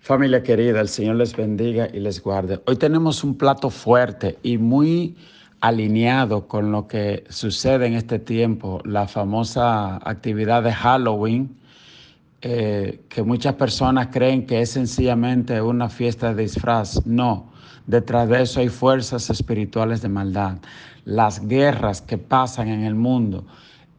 Familia querida, el Señor les bendiga y les guarde. Hoy tenemos un plato fuerte y muy alineado con lo que sucede en este tiempo, la famosa actividad de Halloween, eh, que muchas personas creen que es sencillamente una fiesta de disfraz. No, detrás de eso hay fuerzas espirituales de maldad, las guerras que pasan en el mundo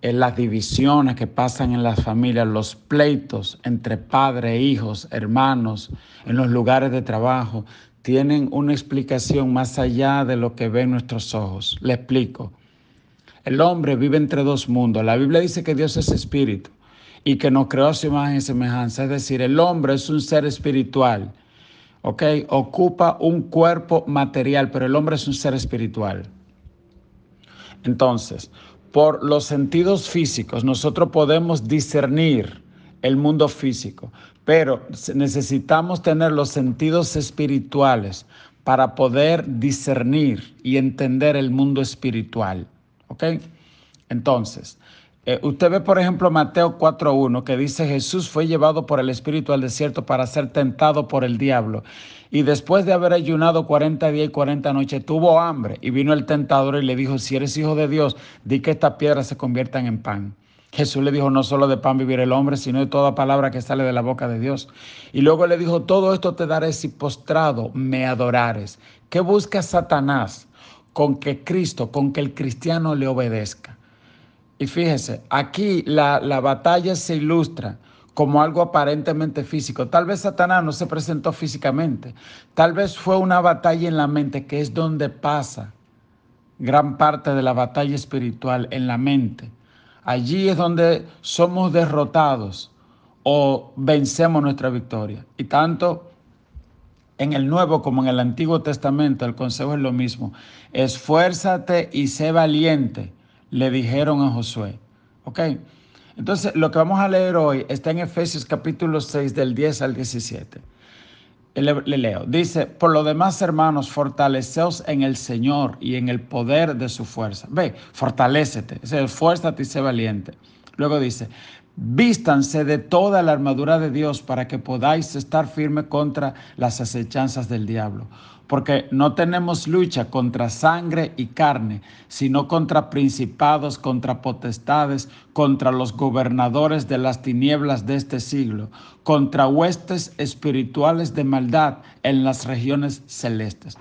en las divisiones que pasan en las familias, los pleitos entre padres, e hijos, hermanos, en los lugares de trabajo, tienen una explicación más allá de lo que ven nuestros ojos. Le explico. El hombre vive entre dos mundos. La Biblia dice que Dios es espíritu y que nos creó su imagen y semejanza. Es decir, el hombre es un ser espiritual. ¿Ok? Ocupa un cuerpo material, pero el hombre es un ser espiritual. Entonces, por los sentidos físicos, nosotros podemos discernir el mundo físico, pero necesitamos tener los sentidos espirituales para poder discernir y entender el mundo espiritual. ¿Ok? Entonces, eh, usted ve, por ejemplo, Mateo 4.1, que dice, Jesús fue llevado por el Espíritu al desierto para ser tentado por el diablo. Y después de haber ayunado 40 días y 40 noches, tuvo hambre. Y vino el tentador y le dijo, si eres hijo de Dios, di que estas piedras se conviertan en pan. Jesús le dijo, no solo de pan vivir el hombre, sino de toda palabra que sale de la boca de Dios. Y luego le dijo, todo esto te daré si postrado me adorares. ¿Qué busca Satanás con que Cristo, con que el cristiano le obedezca? Y fíjese, aquí la, la batalla se ilustra como algo aparentemente físico. Tal vez Satanás no se presentó físicamente, tal vez fue una batalla en la mente, que es donde pasa gran parte de la batalla espiritual en la mente. Allí es donde somos derrotados o vencemos nuestra victoria. Y tanto en el Nuevo como en el Antiguo Testamento el consejo es lo mismo. Esfuérzate y sé valiente le dijeron a Josué. ¿Ok? Entonces, lo que vamos a leer hoy está en Efesios capítulo 6 del 10 al 17. Le, leo. Dice, por lo demás, hermanos, fortaleceos en el Señor y en el poder de su fuerza. Ve, fortalécete, esfuérzate y sé valiente. Luego dice, Vístanse de toda la armadura de Dios para que podáis estar firme contra las acechanzas del diablo, porque no tenemos lucha contra sangre y carne, sino contra principados, contra potestades, contra los gobernadores de las tinieblas de este siglo, contra huestes espirituales de maldad en las regiones celestes.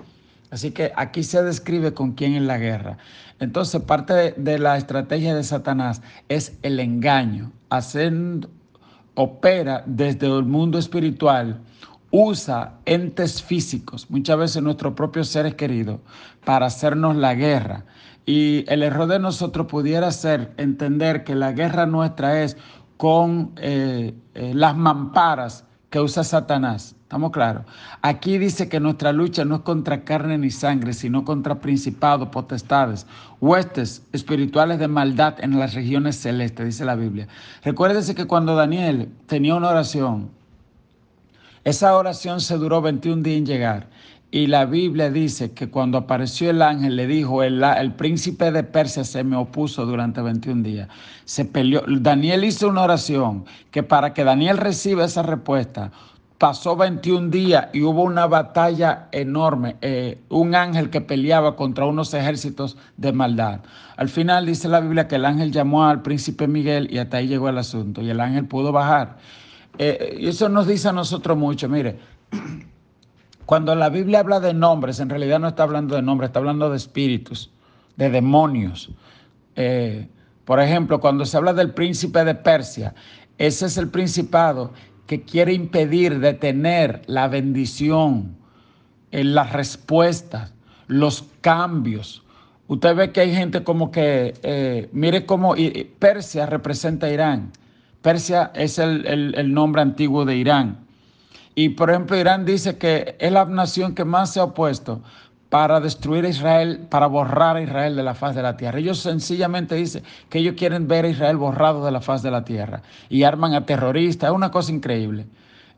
Así que aquí se describe con quién es la guerra. Entonces, parte de, la estrategia de Satanás es el engaño. opera desde el mundo espiritual, usa entes físicos, muchas veces nuestros propios seres queridos, para hacernos la guerra. Y el error de nosotros pudiera ser entender que la guerra nuestra es con eh, eh, las mamparas que usa Satanás. ¿Estamos claros? Aquí dice que nuestra lucha no es contra carne ni sangre, sino contra principados, potestades, huestes espirituales de maldad en las regiones celestes, dice la Biblia. Recuérdese que cuando Daniel tenía una oración, esa oración se duró 21 días en llegar. Y la Biblia dice que cuando apareció el ángel le dijo, el, el, príncipe de Persia se me opuso durante 21 días. Se peleó. Daniel hizo una oración que para que Daniel reciba esa respuesta, pasó 21 días y hubo una batalla enorme, eh, un ángel que peleaba contra unos ejércitos de maldad. Al final dice la Biblia que el ángel llamó al príncipe Miguel y hasta ahí llegó el asunto y el ángel pudo bajar. Y eh, eso nos dice a nosotros mucho, mire. Cuando la Biblia habla de nombres, en realidad no está hablando de nombres, está hablando de espíritus, de demonios. Eh, por ejemplo, cuando se habla del príncipe de Persia, ese es el principado que quiere impedir, detener la bendición, en eh, las respuestas, los cambios. Usted ve que hay gente como que, eh, mire cómo Persia representa a Irán. Persia es el nombre antiguo de Irán. Y por ejemplo, Irán dice que es la nación que más se ha opuesto para destruir a Israel, para borrar a Israel de la faz de la tierra. Ellos sencillamente dicen que ellos quieren ver a Israel borrado de la faz de la tierra y arman a terroristas, es una cosa increíble.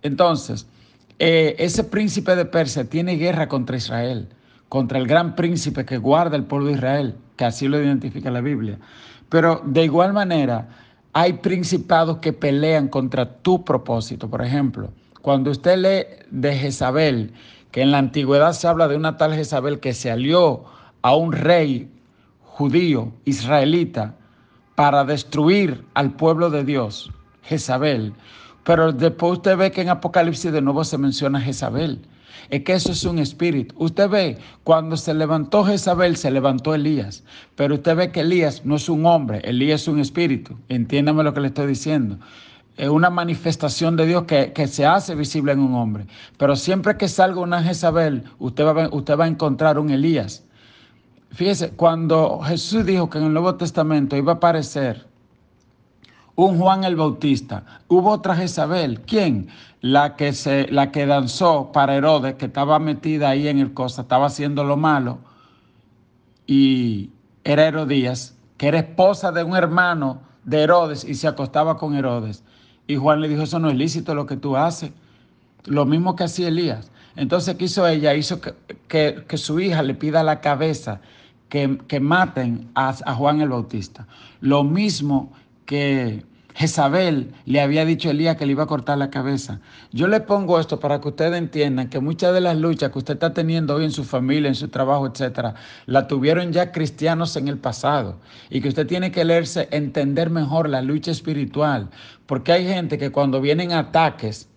Entonces, eh, ese príncipe de Persia tiene guerra contra Israel, contra el gran príncipe que guarda el pueblo de Israel, que así lo identifica la Biblia. Pero de igual manera, hay principados que pelean contra tu propósito, por ejemplo. Cuando usted lee de Jezabel, que en la antigüedad se habla de una tal Jezabel que se alió a un rey judío, israelita, para destruir al pueblo de Dios, Jezabel. Pero después usted ve que en Apocalipsis de nuevo se menciona Jezabel. Es que eso es un espíritu. Usted ve, cuando se levantó Jezabel, se levantó Elías. Pero usted ve que Elías no es un hombre, Elías es un espíritu. Entiéndame lo que le estoy diciendo es una manifestación de Dios que, se hace visible en un hombre. Pero siempre que salga una Jezabel, usted va, usted va a encontrar un Elías. Fíjese, cuando Jesús dijo que en el Nuevo Testamento iba a aparecer un Juan el Bautista, hubo otra Jezabel. ¿Quién? La que, se, la que danzó para Herodes, que estaba metida ahí en el cosa, estaba haciendo lo malo. Y era Herodías, que era esposa de un hermano de Herodes y se acostaba con Herodes. Y Juan le dijo, eso no es lícito lo que tú haces. Lo mismo que hacía Elías. Entonces, ¿qué hizo ella? Hizo que, su hija le pida la cabeza que, maten a, a, Juan el Bautista. Lo mismo que Jezabel le había dicho a Elías que le iba a cortar la cabeza. Yo le pongo esto para que ustedes entiendan que muchas de las luchas que usted está teniendo hoy en su familia, en su trabajo, etcétera, la tuvieron ya cristianos en el pasado y que usted tiene que leerse, entender mejor la lucha espiritual, porque hay gente que cuando vienen ataques,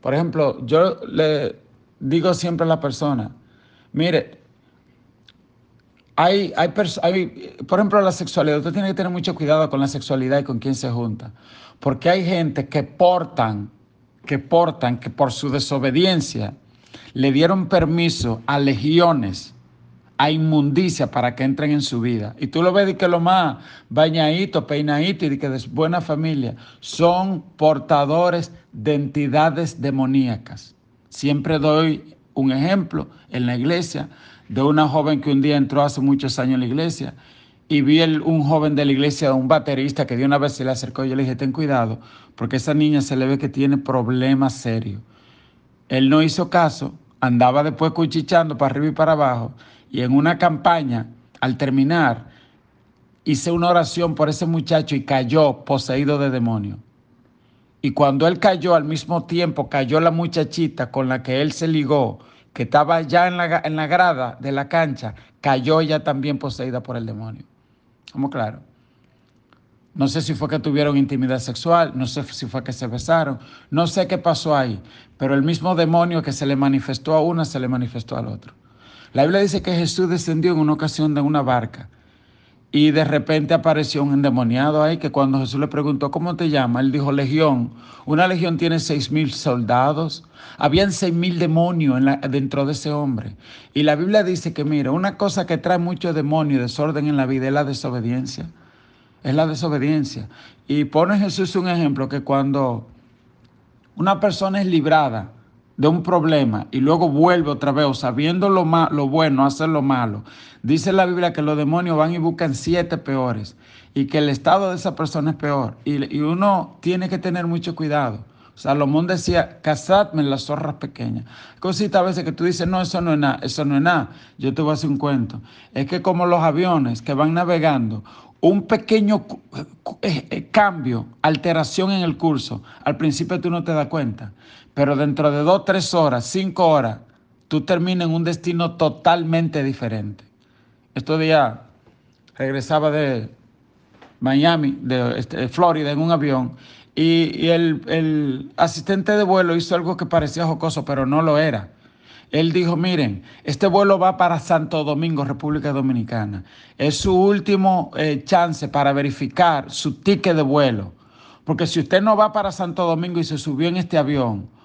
por ejemplo, yo le digo siempre a la persona, mire, hay, por ejemplo, la sexualidad. Usted tiene que tener mucho cuidado con la sexualidad y con quién se junta. Porque hay gente que portan, que portan, que por su desobediencia le dieron permiso a legiones, a inmundicia para que entren en su vida. Y tú lo ves de que lo más bañadito, peinadito y de que de buena familia son portadores de entidades demoníacas. Siempre doy un ejemplo en la iglesia de una joven que un día entró hace muchos años en la iglesia y vi un joven de la iglesia, un baterista que de una vez se le acercó y yo le dije, ten cuidado, porque esa niña se le ve que tiene problemas serios. Él no hizo caso, andaba después cuchichando para arriba y para abajo y en una campaña, al terminar, hice una oración por ese muchacho y cayó poseído de demonio. Y cuando él cayó, al mismo tiempo cayó la muchachita con la que él se ligó que estaba ya en la, grada de la cancha, cayó ya también poseída por el demonio. ¿Cómo claro? No sé si fue que tuvieron intimidad sexual, no sé si fue que se besaron, no sé qué pasó ahí, pero el mismo demonio que se le manifestó a una se le manifestó al otro. La Biblia dice que Jesús descendió en una ocasión de una barca y de repente apareció un endemoniado ahí que cuando Jesús le preguntó, ¿cómo te llama? Él dijo, legión. Una legión tiene seis mil soldados. Habían seis mil demonios dentro de ese hombre. Y la Biblia dice que, mira, una cosa que trae mucho demonio y desorden en la vida es la desobediencia. Es la desobediencia. Y pone Jesús un ejemplo que cuando una persona es librada de un problema y luego vuelve otra vez, o sabiendo lo, lo bueno, hacer lo malo, dice la Biblia que los demonios van y buscan siete peores y que el estado de esa persona es peor. Y, y uno tiene que tener mucho cuidado. Salomón decía, en las zorras pequeñas. Cositas a veces que tú dices, no, eso no es nada, eso no es nada. Yo te voy a hacer un cuento. Es que como los aviones que van navegando, un pequeño eh, eh, eh, cambio, alteración en el curso, al principio tú no te das cuenta, pero dentro de dos, tres horas, cinco horas, tú terminas en un destino totalmente diferente. Estos días regresaba de Miami, de, este, Florida, en un avión, y, el, asistente de vuelo hizo algo que parecía jocoso, pero no lo era. Él dijo, miren, este vuelo va para Santo Domingo, República Dominicana. Es su último eh, chance para verificar su ticket de vuelo. Porque si usted no va para Santo Domingo y se subió en este avión,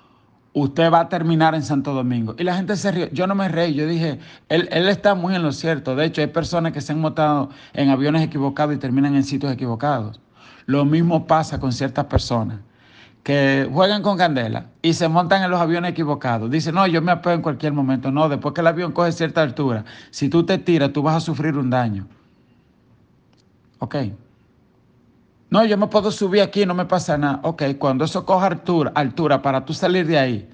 usted va a terminar en Santo Domingo. Y la gente se rió. Yo no me reí, yo dije, él, él está muy en lo cierto. De hecho, hay personas que se han montado en aviones equivocados y terminan en sitios equivocados. Lo mismo pasa con ciertas personas que juegan con candela y se montan en los aviones equivocados. Dicen, no, yo me apego en cualquier momento. No, después que el avión coge cierta altura, si tú te tiras, tú vas a sufrir un daño. Ok. No, yo me puedo subir aquí, no me pasa nada. Ok, cuando eso coja altura, altura para tú salir de ahí,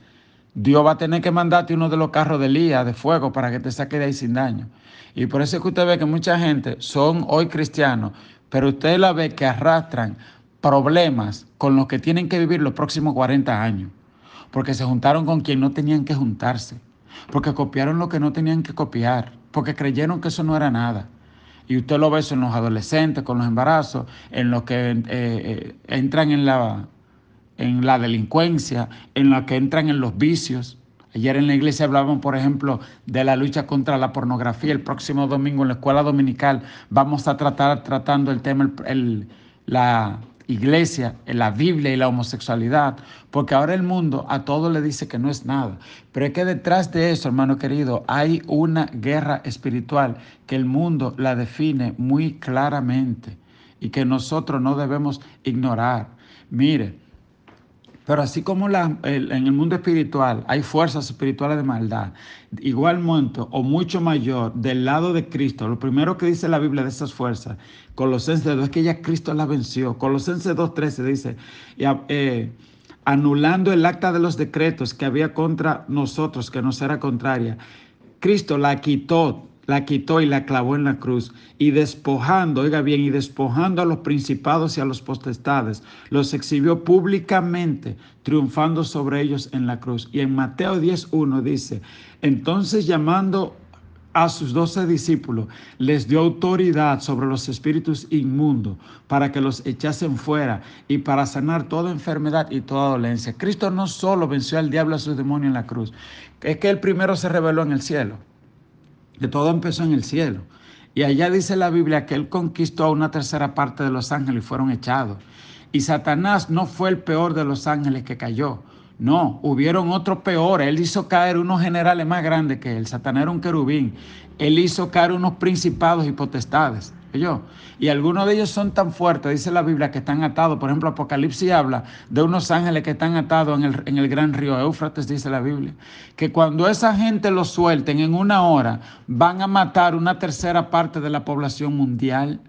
Dios va a tener que mandarte uno de los carros de lía, de fuego para que te saque de ahí sin daño. Y por eso es que usted ve que mucha gente son hoy cristianos, pero usted la ve que arrastran problemas con los que tienen que vivir los próximos 40 años, porque se juntaron con quien no tenían que juntarse, porque copiaron lo que no tenían que copiar, porque creyeron que eso no era nada. Y usted lo ve eso en los adolescentes, con los embarazos, en los que eh, eh, entran en la, en la delincuencia, en los que entran en los vicios. Ayer en la iglesia hablábamos, por ejemplo, de la lucha contra la pornografía. El próximo domingo en la escuela dominical vamos a tratar tratando el tema, la iglesia, la Biblia y la homosexualidad, porque ahora el mundo a todo le dice que no es nada. Pero es que detrás de eso, hermano querido, hay una guerra espiritual que el mundo la define muy claramente y que nosotros no debemos ignorar. Mire, pero así como la, en el mundo espiritual hay fuerzas espirituales de maldad, igual monto o mucho mayor del lado de Cristo, lo primero que dice la Biblia de esas fuerzas, Colosenses 2, es que ya Cristo la venció. Colosenses 13 dice, eh, anulando el acta de los decretos que había contra nosotros, que nos era contraria, Cristo la quitó la quitó y la clavó en la cruz, y despojando, oiga bien, y despojando a los principados y a los potestades, los exhibió públicamente, triunfando sobre ellos en la cruz. Y en Mateo 10.1 dice, entonces llamando a sus doce discípulos, les dio autoridad sobre los espíritus inmundos para que los echasen fuera y para sanar toda enfermedad y toda dolencia. Cristo no solo venció al diablo a su demonio en la cruz, es que él primero se reveló en el cielo. De todo empezó en el cielo. Y allá dice la Biblia que él conquistó a una tercera parte de los ángeles y fueron echados. Y Satanás no fue el peor de los ángeles que cayó. No, hubieron otros peores. Él hizo caer unos generales más grandes que él. Satanás era un querubín. Él hizo caer unos principados y potestades yo. Y algunos de ellos son tan fuertes, dice la Biblia, que están atados. Por ejemplo, Apocalipsis habla de unos ángeles que están atados en el, gran río Éufrates, dice la Biblia. Que cuando esa gente los suelten en una hora, van a matar una tercera parte de la población mundial.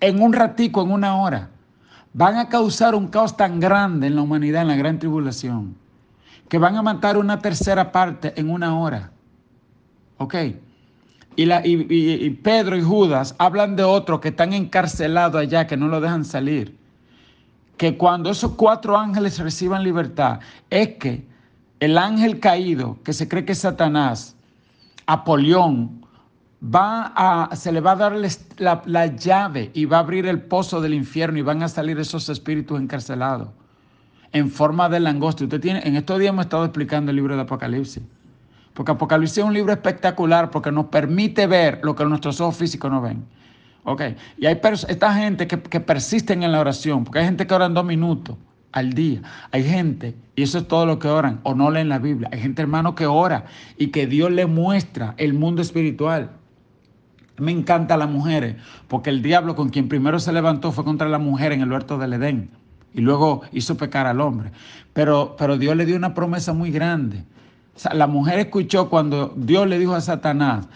En un ratico, en una hora. Van a causar un caos tan grande en la humanidad, en la gran tribulación, que van a matar una tercera parte en una hora. ¿Ok? Y, la, y, Pedro y Judas hablan de otros que están encarcelados allá, que no lo dejan salir. Que cuando esos cuatro ángeles reciban libertad, es que el ángel caído, que se cree que es Satanás, Apolión, va a, se le va a dar la, la, llave y va a abrir el pozo del infierno y van a salir esos espíritus encarcelados en forma de langosta. Usted tiene, en estos días hemos estado explicando el libro de Apocalipsis. Porque Apocalipsis es un libro espectacular porque nos permite ver lo que nuestros ojos físicos no ven. Ok, y hay esta gente que, persisten en la oración, porque hay gente que en dos minutos al día. Hay gente, y eso es todo lo que oran, o no leen la Biblia. Hay gente, hermano, que ora y que Dios le muestra el mundo espiritual. Me encanta las mujeres, porque el diablo con quien primero se levantó fue contra la mujer en el huerto del Edén y luego hizo pecar al hombre. Pero, pero Dios le dio una promesa muy grande la mujer escuchó cuando Dios le dijo a Satanás,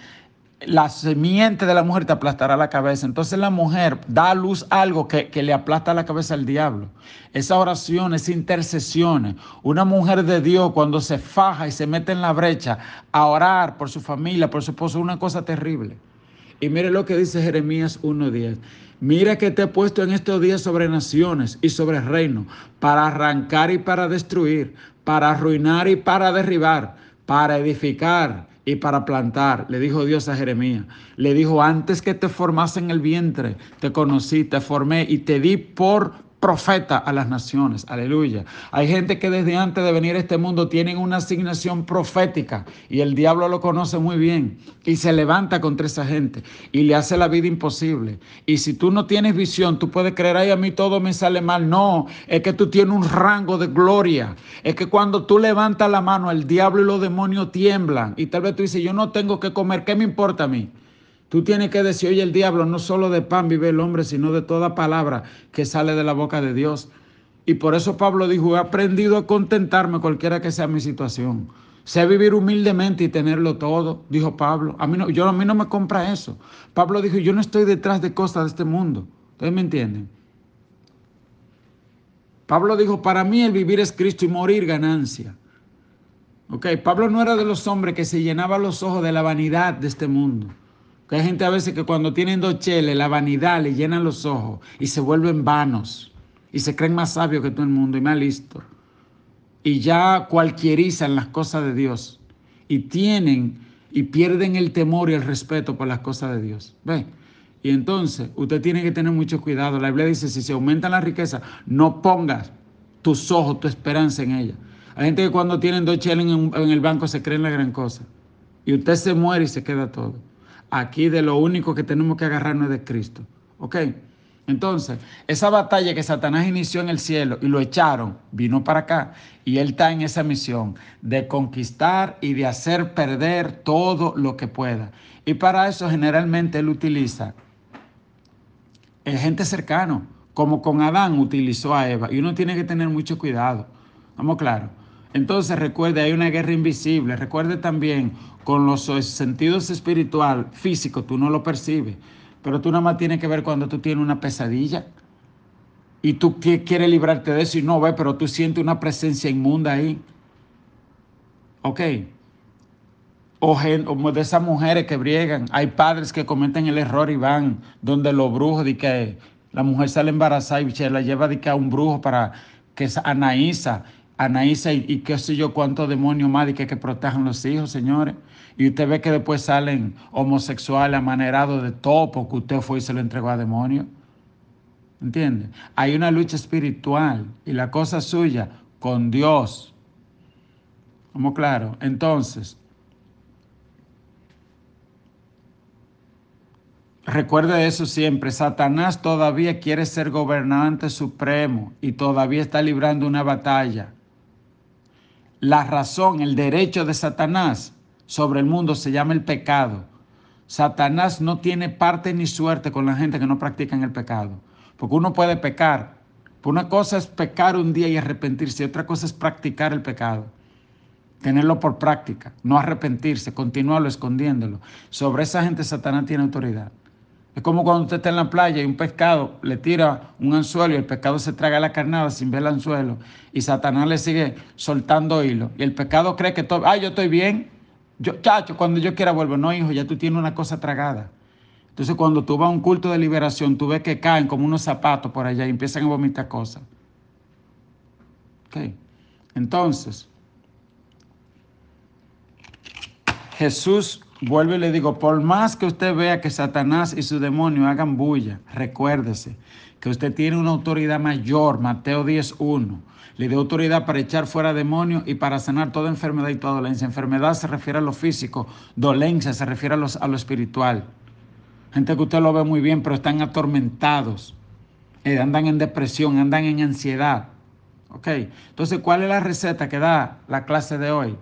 la semiente de la mujer te aplastará la cabeza. Entonces la mujer da a luz algo que, le aplasta la cabeza al diablo. Esa oración, esa intercesiones. Una mujer de Dios cuando se faja y se mete en la brecha a orar por su familia, por su esposo, una cosa terrible. Y mire lo que dice Jeremías 1.10. Mira que te he puesto en estos días sobre naciones y sobre reinos, para arrancar y para destruir, para arruinar y para derribar, para edificar y para plantar, le dijo Dios a Jeremías. Le dijo, antes que te formase en el vientre, te conocí, te formé y te di por profeta a las naciones. Aleluya. Hay gente que desde antes de venir a este mundo tienen una asignación profética y el diablo lo conoce muy bien y se levanta contra esa gente y le hace la vida imposible. Y si tú no tienes visión, tú puedes creer, ay, a mí todo me sale mal. No, es que tú tienes un rango de gloria. Es que cuando tú levantas la mano, el diablo y los demonios tiemblan. Y tal vez tú dices, yo no tengo que comer, ¿qué me importa a mí? Tú tienes que decir, oye, el diablo, no solo de pan vive el hombre, sino de toda palabra que sale de la boca de Dios. Y por eso Pablo dijo, he aprendido a contentarme cualquiera que sea mi situación. Sé vivir humildemente y tenerlo todo, dijo Pablo. A mí no, yo, a mí no me compra eso. Pablo dijo, yo no estoy detrás de cosas de este mundo. ¿Ustedes me entienden? Pablo dijo, para mí el vivir es Cristo y morir ganancia. Ok, Pablo no era de los hombres que se llenaba los ojos de la vanidad de este mundo hay gente a veces que cuando tienen dos cheles, la vanidad le llenan los ojos y se vuelven vanos y se creen más sabios que todo el mundo y más listos. Y ya cualquierizan las cosas de Dios y tienen y pierden el temor y el respeto por las cosas de Dios. ¿Ve? Y entonces usted tiene que tener mucho cuidado. La Biblia dice, si se aumenta la riqueza, no pongas tus ojos, tu esperanza en ella. Hay gente que cuando tienen dos cheles en, en el banco se creen la gran cosa. Y usted se muere y se queda todo. Aquí de lo único que tenemos que agarrarnos es de Cristo. ¿Ok? Entonces, esa batalla que Satanás inició en el cielo y lo echaron, vino para acá y él está en esa misión de conquistar y de hacer perder todo lo que pueda. Y para eso generalmente él utiliza gente cercano, como con Adán utilizó a Eva. Y uno tiene que tener mucho cuidado. Vamos claro. Entonces recuerde, hay una guerra invisible. Recuerde también, con los eh, sentidos espiritual, físico, tú no lo percibes. Pero tú nada más tienes que ver cuando tú tienes una pesadilla. Y tú quieres librarte de eso y no ves, pero tú sientes una presencia inmunda ahí. ¿Ok? O, de esas mujeres que briegan. Hay padres que cometen el error y van donde los brujos, de que la mujer sale embarazada y se la lleva a un brujo para que se Anaísa Anaísa y, qué sé yo cuánto demonio más de que, que protejan los hijos, señores. Y usted ve que después salen homosexuales, amanerados de todo porque usted fue y se lo entregó a demonio. ¿Entiende? Hay una lucha espiritual y la cosa suya con Dios. ¿Cómo claro? Entonces, Recuerde eso siempre, Satanás todavía quiere ser gobernante supremo y todavía está librando una batalla la razón, el derecho de Satanás sobre el mundo se llama el pecado. Satanás no tiene parte ni suerte con la gente que no practica el pecado, porque uno puede pecar. una cosa es pecar un día y arrepentirse, otra cosa es practicar el pecado, tenerlo por práctica, no arrepentirse, continuarlo escondiéndolo. Sobre esa gente Satanás tiene autoridad. Es como cuando usted está en la playa y un pescado le tira un anzuelo y el pescado se traga la carnada sin ver el anzuelo y Satanás le sigue soltando hilo. Y el pescado cree que todo, ay, ah, yo estoy bien. Yo, chacho, cuando yo quiera vuelvo. No, hijo, ya tú tienes una cosa tragada. Entonces, cuando tú vas a un culto de liberación, tú ves que caen como unos zapatos por allá y empiezan a vomitar cosas. ¿Ok? Entonces, Jesús Vuelvo y le digo, por más que usted vea que Satanás y su demonio hagan bulla, recuérdese que usted tiene una autoridad mayor, Mateo 10.1. Le dio autoridad para echar fuera demonio y para sanar toda enfermedad y toda dolencia. Enfermedad se refiere a lo físico, dolencia se refiere a, lo espiritual. Gente que usted lo ve muy bien, pero están atormentados, eh, andan en depresión, andan en ansiedad. ¿Ok? Entonces, ¿cuál es la receta que da la clase de hoy?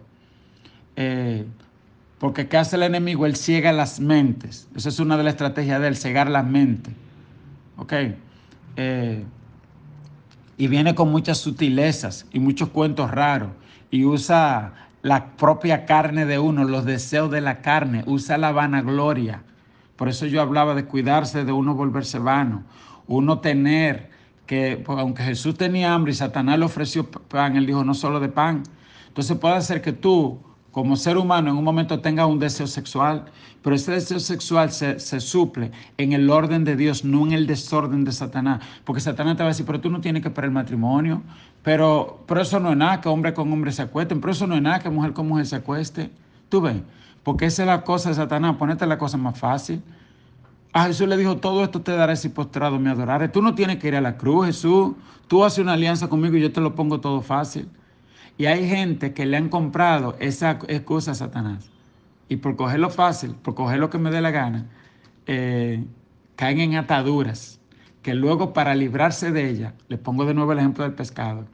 Eh, porque ¿qué hace el enemigo? Él ciega las mentes. Esa es una de las estrategias de él, cegar las mentes. ¿Ok? Eh, y viene con muchas sutilezas y muchos cuentos raros. Y usa la propia carne de uno, los deseos de la carne, usa la vanagloria. Por eso yo hablaba de cuidarse, de uno volverse vano, uno tener que, pues, aunque Jesús tenía hambre y Satanás le ofreció pan, él dijo no solo de pan. Entonces puede ser que tú como ser humano en un momento tenga un deseo sexual, pero ese deseo sexual se, suple en el orden de Dios, no en el desorden de Satanás. Porque Satanás te va a decir, pero tú no tienes que para el matrimonio, pero, pero eso no es nada que hombre con hombre se acuesten, pero eso no es nada que mujer con mujer se acueste. Tú ves, porque esa es la cosa de Satanás, ponete la cosa más fácil. A Jesús le dijo, todo esto te daré si postrado me adorares. Tú no tienes que ir a la cruz, Jesús. Tú haces una alianza conmigo y yo te lo pongo todo fácil. Y hay gente que le han comprado esa excusa a Satanás. Y por coger lo fácil, por coger lo que me dé la gana, eh, caen en ataduras que luego para librarse de ella, le pongo de nuevo el ejemplo del pescado,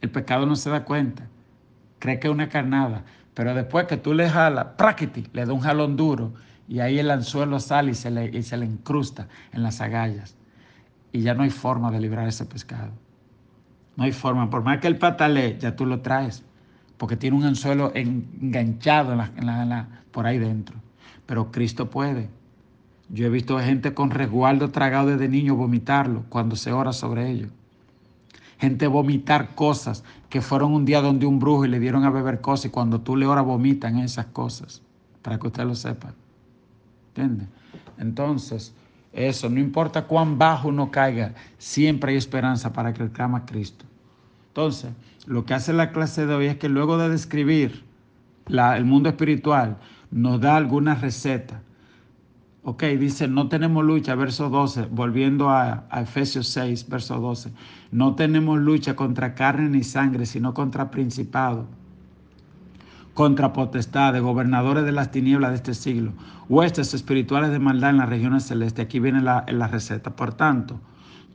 el pescado no se da cuenta, cree que es una carnada, pero después que tú le jalas, prácticamente le da un jalón duro y ahí el anzuelo sale y se le, y se le incrusta en las agallas y ya no hay forma de librar ese pescado. No hay forma. Por más que el patale, ya tú lo traes. Porque tiene un anzuelo enganchado la, por ahí dentro. Pero Cristo puede. Yo he visto gente con resguardo tragado desde niño vomitarlo cuando se ora sobre ello. Gente vomitar cosas que fueron un día donde un brujo y le dieron a beber cosas y cuando tú le oras vomitan esas cosas. Para que usted lo sepa. ¿Entiende? Entonces, eso, no importa cuán bajo uno caiga, siempre hay esperanza para que el clama a Cristo. Entonces, lo que hace la clase de hoy es que luego de describir el mundo espiritual, nos da alguna receta. Ok, dice, no tenemos lucha, verso 12, volviendo a, Efesios 6, verso 12. No tenemos lucha contra carne ni sangre, sino contra principado contra de gobernadores de las tinieblas de este siglo, huestes espirituales de maldad en las regiones celestes. Aquí viene la, la receta. Por tanto,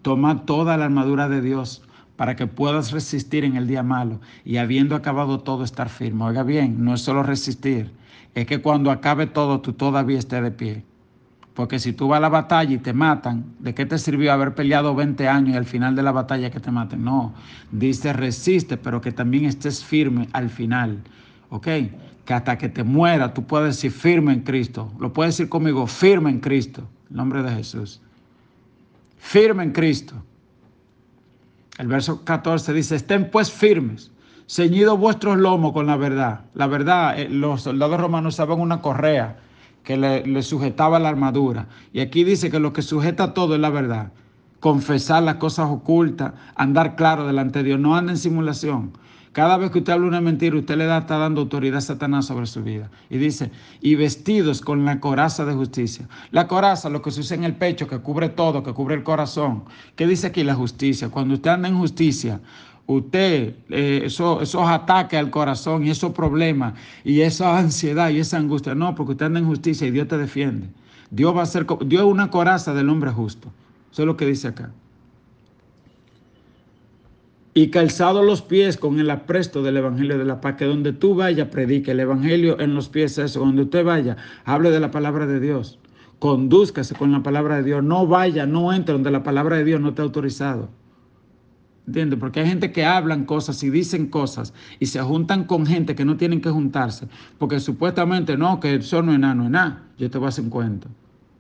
toma toda la armadura de Dios para que puedas resistir en el día malo y habiendo acabado todo estar firme. Oiga bien, no es solo resistir, es que cuando acabe todo tú todavía estés de pie. Porque si tú vas a la batalla y te matan, ¿de qué te sirvió haber peleado 20 años y al final de la batalla que te maten? No, dice resiste, pero que también estés firme al final. ¿ok? Que hasta que te muera tú puedes decir firme en Cristo. Lo puedes decir conmigo, firme en Cristo, en nombre de Jesús. Firme en Cristo. El verso 14 dice, estén pues firmes, ceñidos vuestros lomos con la verdad. La verdad, eh, los soldados romanos usaban una correa que le, sujetaba la armadura. Y aquí dice que lo que sujeta todo es la verdad confesar las cosas ocultas, andar claro delante de Dios. No anden en simulación. Cada vez que usted habla una mentira, usted le está dando autoridad a Satanás sobre su vida. Y dice, y vestidos con la coraza de justicia. La coraza, lo que se usa en el pecho, que cubre todo, que cubre el corazón. ¿Qué dice aquí la justicia? Cuando usted anda en justicia, usted, eh, esos ataques al corazón y esos problemas y esa ansiedad y esa angustia. No, porque usted anda en justicia y Dios te defiende. Dios va a ser, Dios es una coraza del hombre justo. Eso es lo que dice acá y calzado los pies con el apresto del Evangelio de la Paz, que donde tú vayas, predique el Evangelio en los pies, eso, donde usted vaya, hable de la palabra de Dios, condúzcase con la palabra de Dios, no vaya, no entre donde la palabra de Dios no te ha autorizado. ¿Entiendes? Porque hay gente que hablan cosas y dicen cosas y se juntan con gente que no tienen que juntarse, porque supuestamente no, que eso no es nada, no es nada, yo te voy a hacer un cuento.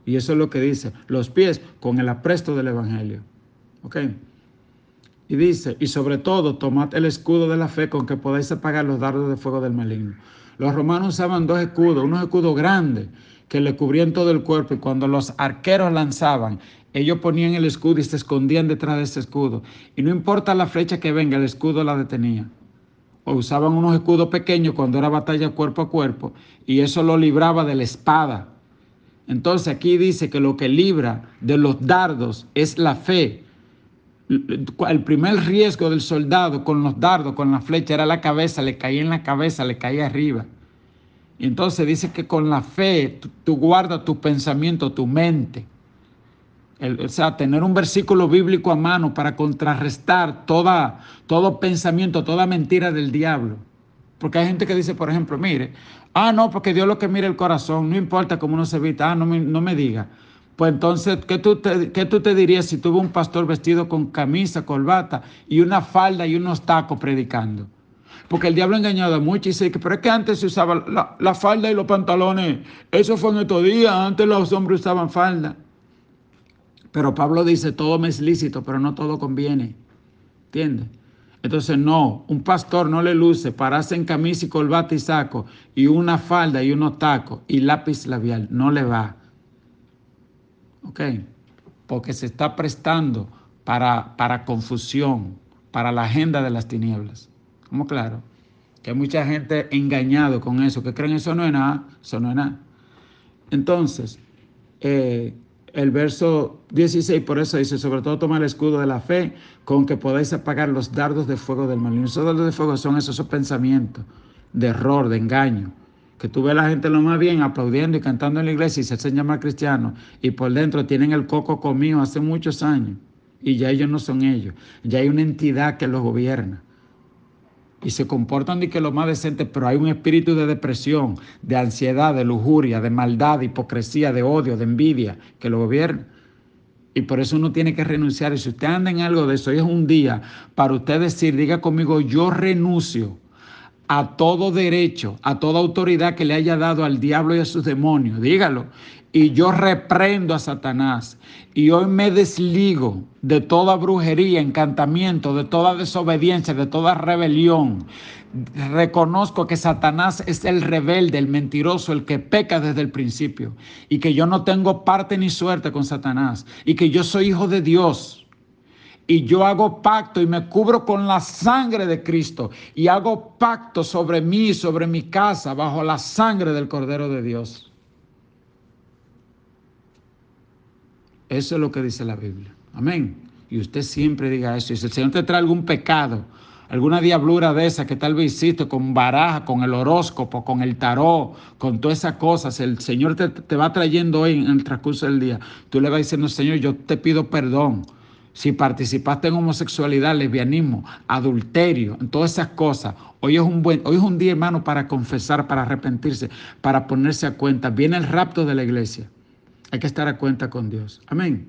Y eso es lo que dice, los pies con el apresto del Evangelio. ¿Ok? Y dice, y sobre todo tomad el escudo de la fe con que podáis apagar los dardos de fuego del maligno. Los romanos usaban dos escudos, unos escudos grandes que le cubrían todo el cuerpo y cuando los arqueros lanzaban, ellos ponían el escudo y se escondían detrás de ese escudo. Y no importa la flecha que venga, el escudo la detenía. O usaban unos escudos pequeños cuando era batalla cuerpo a cuerpo y eso lo libraba de la espada. Entonces aquí dice que lo que libra de los dardos es la fe el primer riesgo del soldado con los dardos, con la flecha, era la cabeza, le caía en la cabeza, le caía arriba. Y entonces dice que con la fe tú, guardas tu pensamiento, tu mente. o sea, tener un versículo bíblico a mano para contrarrestar toda, todo pensamiento, toda mentira del diablo. Porque hay gente que dice, por ejemplo, mire, ah, no, porque Dios lo que mira el corazón, no importa cómo uno se evita, ah, no no me diga. Pues entonces, ¿qué tú, te, tú te dirías si tuvo un pastor vestido con camisa, colbata y una falda y unos tacos predicando? Porque el diablo ha engañado mucho y dice que, pero es que antes se usaba la, falda y los pantalones. Eso fue en estos días, antes los hombres usaban falda. Pero Pablo dice, todo me es lícito, pero no todo conviene. ¿Entiendes? Entonces, no, un pastor no le luce pararse en camisa y colbata y saco y una falda y unos tacos y lápiz labial. No le va. ¿ok? Porque se está prestando para, confusión, para la agenda de las tinieblas. ¿Cómo claro? Que hay mucha gente engañada con eso, que creen eso no es nada, eso no es nada. Entonces, eh, el verso 16, por eso dice, sobre todo toma el escudo de la fe con que podáis apagar los dardos de fuego del maligno. Esos dardos de fuego son esos pensamientos de error, de engaño, que tú ves a la gente lo más bien aplaudiendo y cantando en la iglesia y se hacen llamar cristianos y por dentro tienen el coco comido hace muchos años y ya ellos no son ellos, ya hay una entidad que los gobierna y se comportan de que lo más decente, pero hay un espíritu de depresión, de ansiedad, de lujuria, de maldad, de hipocresía, de odio, de envidia que lo gobierna. Y por eso uno tiene que renunciar. Y si usted anda en algo de eso, hoy es un día para usted decir, diga conmigo, yo renuncio a todo derecho, a toda autoridad que le haya dado al diablo y a sus demonios. Dígalo. Y yo reprendo a Satanás. Y hoy me desligo de toda brujería, encantamiento, de toda desobediencia, de toda rebelión. Reconozco que Satanás es el rebelde, el mentiroso, el que peca desde el principio. Y que yo no tengo parte ni suerte con Satanás. Y que yo soy hijo de Dios y yo hago pacto y me cubro con la sangre de Cristo y hago pacto sobre mí, sobre mi casa, bajo la sangre del Cordero de Dios. Eso es lo que dice la Biblia. Amén. Y usted siempre diga eso. Y si el Señor te trae algún pecado, alguna diablura de esa que tal vez hiciste con baraja, con el horóscopo, con el tarot, con todas esas cosas, el Señor te, te va trayendo hoy en el transcurso del día. Tú le vas diciendo, Señor, yo te pido perdón si participaste en homosexualidad, lesbianismo, adulterio, en todas esas cosas, hoy es un buen, hoy es un día, hermano, para confesar, para arrepentirse, para ponerse a cuenta. Viene el rapto de la iglesia. Hay que estar a cuenta con Dios. Amén.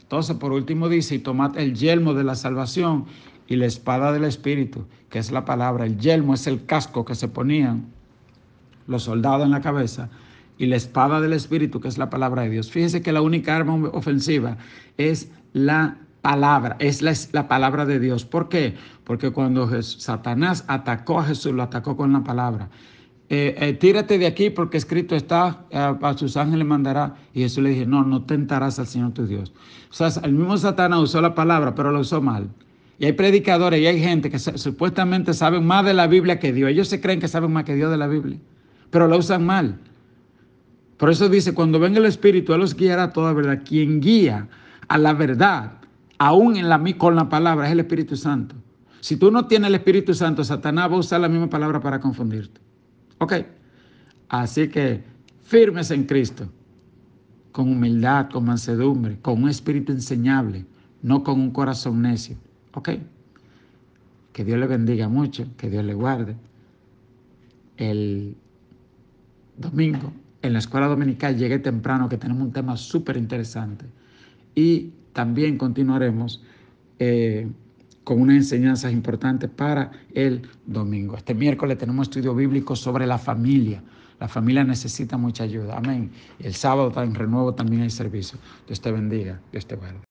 Entonces, por último dice, y tomad el yelmo de la salvación y la espada del Espíritu, que es la palabra. El yelmo es el casco que se ponían los soldados en la cabeza y la espada del Espíritu, que es la palabra de Dios. Fíjense que la única arma ofensiva es la palabra, es la, palabra de Dios. ¿Por qué? Porque cuando Satanás atacó a Jesús, lo atacó con la palabra. Eh, eh, tírate de aquí porque escrito está, eh, a, sus ángeles mandará. Y Jesús le dijo, no, no tentarás al Señor tu Dios. O sea, el mismo Satanás usó la palabra, pero lo usó mal. Y hay predicadores y hay gente que supuestamente saben más de la Biblia que Dios. Ellos se creen que saben más que Dios de la Biblia, pero la usan mal. Por eso dice, cuando venga el Espíritu, Él los guiará a toda verdad. Quien guía a la verdad, aún en la, con la palabra, es el Espíritu Santo. Si tú no tienes el Espíritu Santo, Satanás va a usar la misma palabra para confundirte. ¿Ok? Así que firmes en Cristo, con humildad, con mansedumbre, con un espíritu enseñable, no con un corazón necio. ¿Ok? Que Dios le bendiga mucho, que Dios le guarde. El domingo, en la escuela dominical, llegué temprano, que tenemos un tema súper interesante y también continuaremos eh, con unas enseñanzas importantes para el domingo. Este miércoles tenemos estudio bíblico sobre la familia. La familia necesita mucha ayuda. Amén. El sábado en renuevo también hay servicio. Dios te bendiga. Dios te guarde.